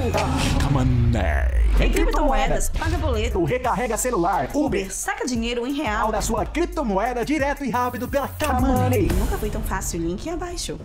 Canadá. Money. Tem criptomoedas, paga boleto, recarrega celular, Uber, Uber, saca dinheiro em real da sua criptomoeda direto e rápido pela Camoney. Nunca foi tão fácil, link é abaixo.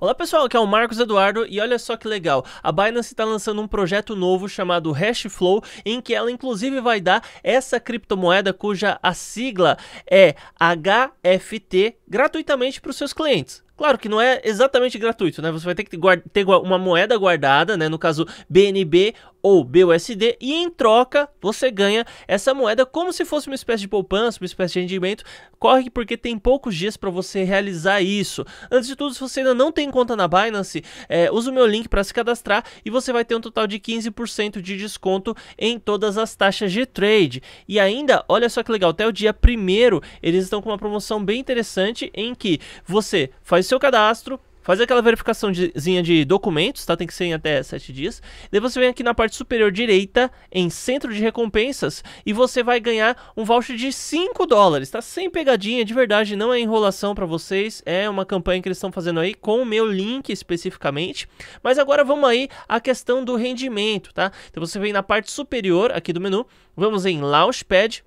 Olá pessoal, aqui é o Marcos Eduardo e olha só que legal, a Binance está lançando um projeto novo chamado Hashflow, em que ela inclusive vai dar essa criptomoeda cuja a sigla é HFT gratuitamente para os seus clientes. Claro que não é exatamente gratuito, né? Você vai ter que ter uma moeda guardada, né? No caso BNB ou BUSD, e em troca você ganha essa moeda como se fosse uma espécie de poupança, uma espécie de rendimento. Corre porque tem poucos dias para você realizar isso. Antes de tudo, se você ainda não tem conta na Binance, é, usa o meu link para se cadastrar e você vai ter um total de 15% de desconto em todas as taxas de trade. E ainda, olha só que legal, até o dia primeiro eles estão com uma promoção bem interessante em que você faz seu cadastro, fazer aquela verificaçãozinha de documentos, tá? Tem que ser em até 7 dias. Daí você vem aqui na parte superior direita, em centro de recompensas, e você vai ganhar um voucher de 5 dólares, tá? Sem pegadinha, de verdade, não é enrolação para vocês, é uma campanha que eles estão fazendo aí com o meu link especificamente. Mas agora vamos aí à questão do rendimento, tá? Então você vem na parte superior aqui do menu, vamos em Launchpad,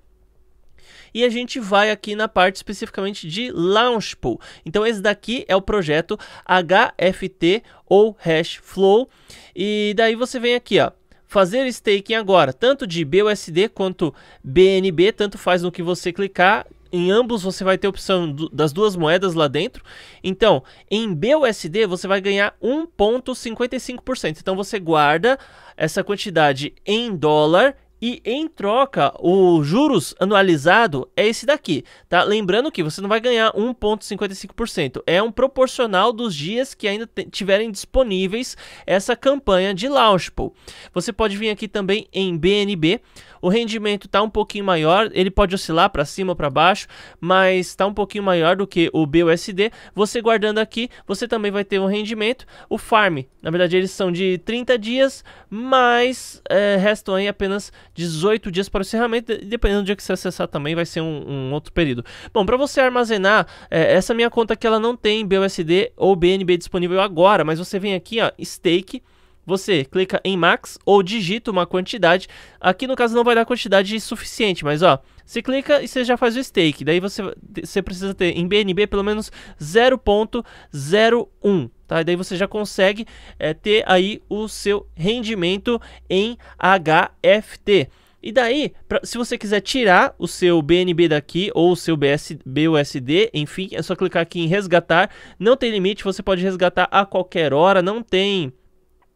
e a gente vai aqui na parte especificamente de Launchpool. Então esse daqui é o projeto HFT ou Hashflow e daí você vem aqui, ó, fazer staking agora, tanto de BUSD quanto BNB, tanto faz no que você clicar, em ambos você vai ter a opção das duas moedas lá dentro. Então, em BUSD você vai ganhar 1.55%. Então você guarda essa quantidade em dólar e em troca, o juros anualizado é esse daqui, tá? Lembrando que você não vai ganhar 1.55%, é um proporcional dos dias que ainda tiverem disponíveis essa campanha de Launchpool. Você pode vir aqui também em BNB, o rendimento está um pouquinho maior, ele pode oscilar para cima ou para baixo, mas está um pouquinho maior do que o BUSD. Você guardando aqui, você também vai ter um rendimento. O Farm, na verdade eles são de 30 dias, mas é, restam aí apenas 18 dias para o encerramento, dependendo do dia que você acessar também, vai ser um, um outro período. Bom, para você armazenar, é, essa minha conta aqui ela não tem BUSD ou BNB disponível agora, mas você vem aqui, ó, stake, você clica em max ou digita uma quantidade. Aqui no caso não vai dar quantidade suficiente, mas ó, você clica e você já faz o stake. Daí você, você precisa ter em BNB pelo menos 0.01. Tá? daí você já consegue é, ter aí o seu rendimento em HFT. E daí, pra, se você quiser tirar o seu BNB daqui ou o seu BS, BUSD, enfim, é só clicar aqui em resgatar. Não tem limite, você pode resgatar a qualquer hora, não tem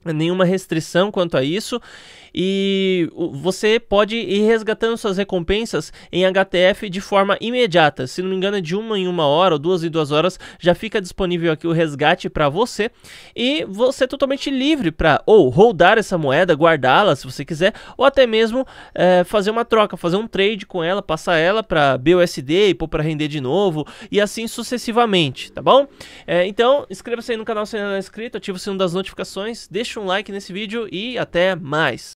nenhuma restrição quanto a isso e você pode ir resgatando suas recompensas em HTF de forma imediata. Se não me engano, é de uma em uma hora ou duas em duas horas já fica disponível aqui o resgate para você e você é totalmente livre para ou holdar essa moeda, guardá-la se você quiser, ou até mesmo é, fazer uma troca, fazer um trade com ela, passar ela para BUSD e pôr para render de novo e assim sucessivamente, tá bom? É, então inscreva-se aí no canal se ainda não é inscrito, ativa o sino das notificações, deixa deixa um like nesse vídeo e até mais.